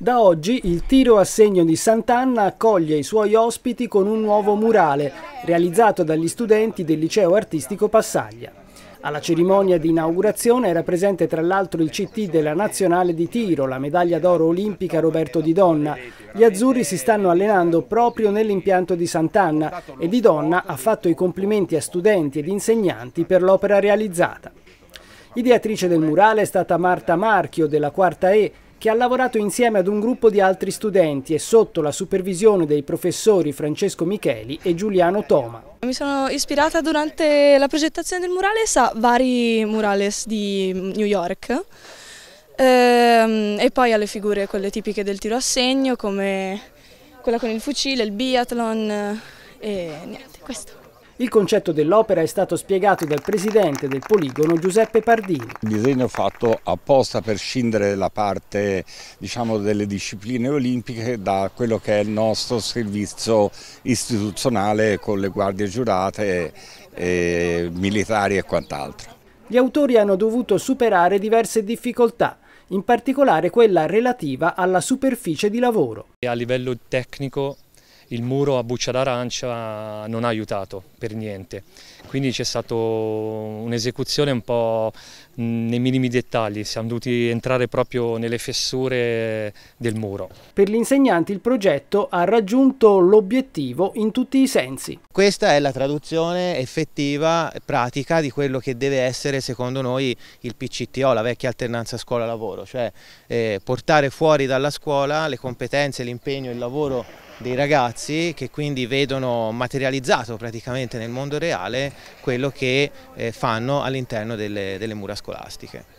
Da oggi il tiro a segno di Sant'Anna accoglie i suoi ospiti con un nuovo murale realizzato dagli studenti del liceo artistico Passaglia. Alla cerimonia di inaugurazione era presente tra l'altro il CT della nazionale di tiro, la medaglia d'oro olimpica Roberto Di Donna. Gli azzurri si stanno allenando proprio nell'impianto di Sant'Anna e Di Donna ha fatto i complimenti a studenti ed insegnanti per l'opera realizzata. Ideatrice del murale è stata Marta Marchio della Quarta E, che ha lavorato insieme ad un gruppo di altri studenti e sotto la supervisione dei professori Francesco Micheli e Giuliano Toma. Mi sono ispirata durante la progettazione del murales a vari murales di New York ehm, e poi alle figure quelle tipiche del tiro a segno come quella con il fucile, il biathlon eh, e niente, questo. Il concetto dell'opera è stato spiegato dal presidente del poligono Giuseppe Pardini. Il disegno fatto apposta per scindere la parte diciamo, delle discipline olimpiche da quello che è il nostro servizio istituzionale con le guardie giurate, e militari e quant'altro. Gli autori hanno dovuto superare diverse difficoltà in particolare quella relativa alla superficie di lavoro. A livello tecnico il muro a buccia d'arancia non ha aiutato per niente. Quindi c'è stata un'esecuzione un po' nei minimi dettagli, siamo dovuti entrare proprio nelle fessure del muro. Per gli insegnanti il progetto ha raggiunto l'obiettivo in tutti i sensi. Questa è la traduzione effettiva, pratica di quello che deve essere secondo noi il PCTO, la vecchia alternanza scuola-lavoro, cioè eh, portare fuori dalla scuola le competenze, l'impegno, e il lavoro dei ragazzi che quindi vedono materializzato praticamente nel mondo reale quello che eh, fanno all'interno delle, delle mura scolastiche.